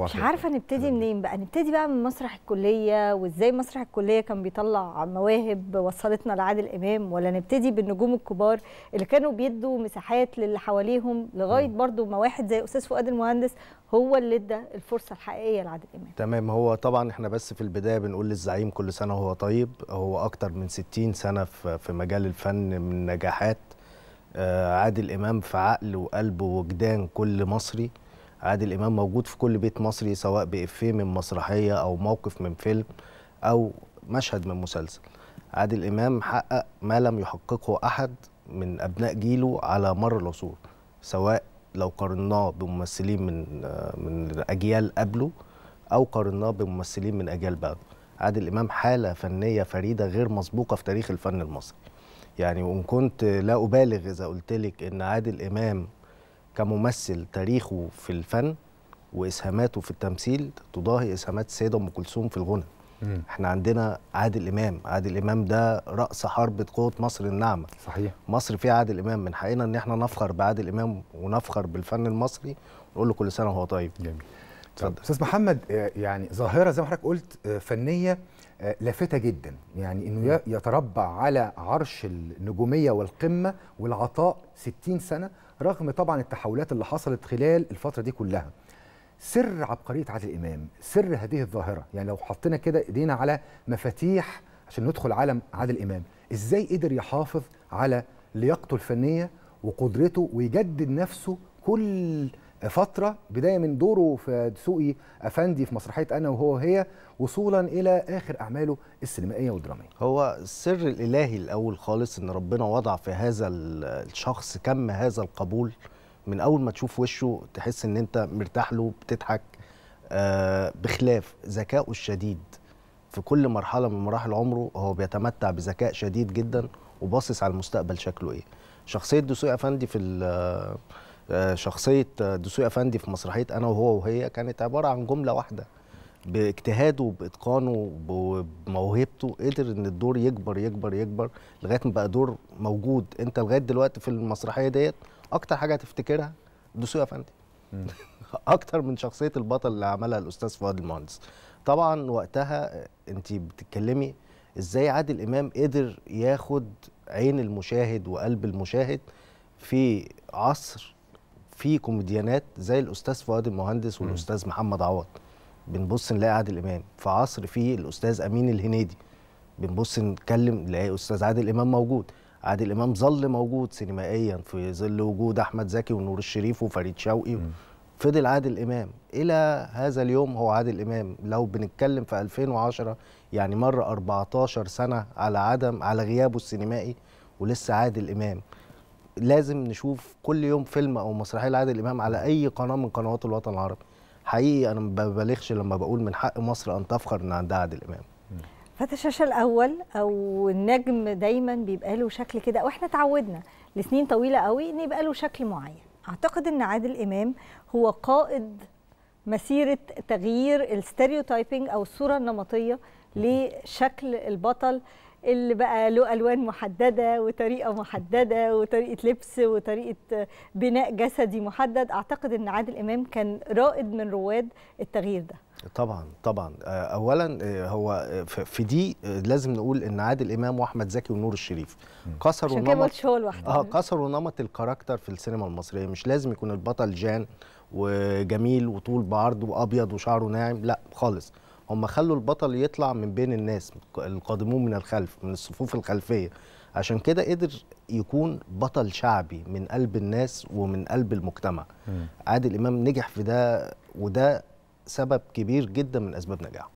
مش عارفه نبتدي منين بقى نبتدي بقى من مسرح الكليه وازاي مسرح الكليه كان بيطلع مواهب وصلتنا لعادل امام ولا نبتدي بالنجوم الكبار اللي كانوا بيدوا مساحات للي حواليهم لغايه برضو ما واحد زي استاذ فؤاد المهندس هو اللي ادى الفرصه الحقيقيه لعادل امام تمام هو طبعا احنا بس في البدايه بنقول للزعيم كل سنه وهو طيب هو اكتر من 60 سنه في مجال الفن من نجاحات آه، عادل امام في عقل وقلبه ووجدان كل مصري عادل امام موجود في كل بيت مصري سواء بافيه من مسرحيه او موقف من فيلم او مشهد من مسلسل عادل امام حقق ما لم يحققه احد من ابناء جيله على مر العصور سواء لو قارناه بممثلين من من اجيال قبله او قارناه بممثلين من اجيال بعده عادل امام حاله فنيه فريده غير مسبوقه في تاريخ الفن المصري يعني وان كنت لا ابالغ اذا قلت لك ان عادل امام كممثل تاريخه في الفن واسهاماته في التمثيل تضاهي اسهامات السيده ام كلثوم في الغنى احنا عندنا عادل امام عادل امام ده راس حرب قوه مصر الناعمه صحيح مصر فيها عادل امام من حقنا ان احنا نفخر بعادل امام ونفخر بالفن المصري ونقول له كل سنه وهو طيب جميل اتفضل استاذ محمد آه، يعني ظاهره زي ما حضرتك قلت آه، فنيه آه، لافته جدا يعني انه يتربع على عرش النجوميه والقمه والعطاء 60 سنه رغم طبعا التحولات اللي حصلت خلال الفتره دي كلها سر عبقريه عادل امام سر هذه الظاهره يعني لو حطينا كده ايدينا على مفاتيح عشان ندخل عالم عادل امام ازاي قدر يحافظ على لياقته الفنيه وقدرته ويجدد نفسه كل فتره بدايه من دوره في دسوقي افندي في مسرحيه انا وهو هي وصولا الى اخر اعماله السينمائيه والدراميه. هو السر الالهي الاول خالص ان ربنا وضع في هذا الشخص كم هذا القبول من اول ما تشوف وشه تحس ان انت مرتاح له بتضحك آه، بخلاف ذكائه الشديد في كل مرحله من مراحل عمره هو بيتمتع بذكاء شديد جدا وباصص على المستقبل شكله ايه. شخصيه دسوقي افندي في آه، شخصيه آه، دسوقي افندي في مسرحيه انا وهو وهي كانت عباره عن جمله واحده باجتهاده باتقانه بموهبته قدر ان الدور يكبر يكبر يكبر لغايه ما بقى دور موجود انت لغايه دلوقتي في المسرحيه ديت اكتر حاجه هتفتكرها دسوقي افندي اكتر من شخصيه البطل اللي عملها الاستاذ فؤاد المهندس طبعا وقتها آه، انت بتتكلمي ازاي عادل امام قدر ياخد عين المشاهد وقلب المشاهد في عصر في كوميديانات زي الاستاذ فؤاد المهندس والاستاذ محمد عوض بنبص نلاقي عادل امام في عصر فيه الاستاذ امين الهنيدي بنبص نتكلم نلاقي استاذ عادل امام موجود عادل امام ظل موجود سينمائيا في ظل وجود احمد زكي ونور الشريف وفريد شوقي فضل عادل امام الى هذا اليوم هو عادل امام لو بنتكلم في 2010 يعني مر 14 سنه على عدم على غيابه السينمائي ولسه عادل امام لازم نشوف كل يوم فيلم او مسرحيه لعادل امام على اي قناه من قنوات الوطن العربي حقيقي انا ما ببالغش لما بقول من حق مصر ان تفخر ان عندها عادل امام فتى الشاشه الاول او النجم دايما بيبقى له شكل كده واحنا اتعودنا لسنين طويله قوي ان يبقى له شكل معين اعتقد ان عادل امام هو قائد مسيره تغيير الستيريوتايبنج او الصوره النمطيه لشكل البطل اللي بقى له الوان محدده وطريقه محدده وطريقه لبس وطريقه بناء جسدي محدد اعتقد ان عادل امام كان رائد من رواد التغيير ده طبعا طبعا آه، اولا آه، هو آه، في دي لازم نقول ان عادل امام واحمد زكي ونور الشريف كسروا نمط اه كسروا نمط الكاركتر في السينما المصريه مش لازم يكون البطل جان وجميل وطول بعرض وابيض وشعره ناعم لا خالص هم خلوا البطل يطلع من بين الناس القادمون من الخلف من الصفوف الخلفيه عشان كده قدر يكون بطل شعبي من قلب الناس ومن قلب المجتمع م. عادل امام نجح في ده وده سبب كبير جدا من اسباب نجاحه